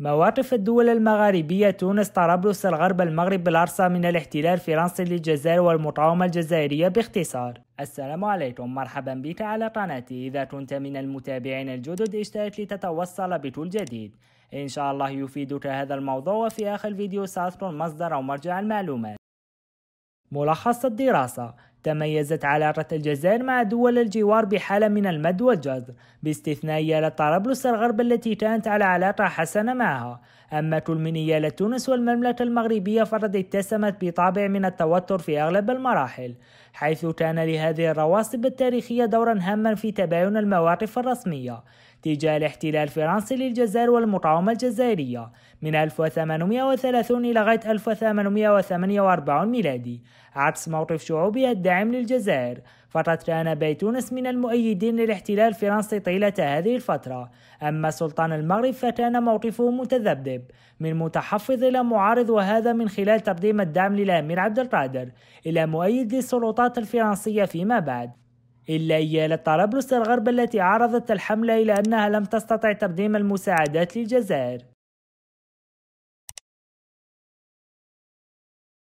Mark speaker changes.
Speaker 1: مواقف الدول المغاربية تونس طرابلس الغرب المغرب بالعرصة من الاحتلال الفرنسي للجزائر والمقاومة الجزائرية باختصار السلام عليكم مرحبا بك على قناتي إذا كنت من المتابعين الجدد اشترك لتتوصل بكل جديد إن شاء الله يفيدك هذا الموضوع وفي آخر الفيديو سأذكر مصدر أو مرجع المعلومات ملخص الدراسة تميزت علاقة الجزائر مع دول الجوار بحالة من المد والجزر باستثناء إيالة طرابلس الغرب التي كانت على علاقة حسنة معها أما كل من إيالة تونس والمملكة المغربية فقد اتسمت بطابع من التوتر في أغلب المراحل حيث كان لهذه الرواسب التاريخية دورا هاما في تباين المواقف الرسمية تجاه الاحتلال الفرنسي للجزائر والمقاومة الجزائرية من 1830 إلى غاية 1848 ميلادي عكس موقف شعوبها الداعم داعم للجزائر فترة كان بيتونس من المؤيدين للاحتلال الفرنسي طيلة هذه الفترة أما سلطان المغرب فكان موقفه متذبذب من متحفظ إلى معارض وهذا من خلال تقديم الدعم للأمير عبد القادر إلى مؤيد للسلطات الفرنسية فيما بعد إلا إيالة طرابلس
Speaker 2: الغرب التي عرضت الحملة إلى أنها لم تستطع تقديم المساعدات للجزائر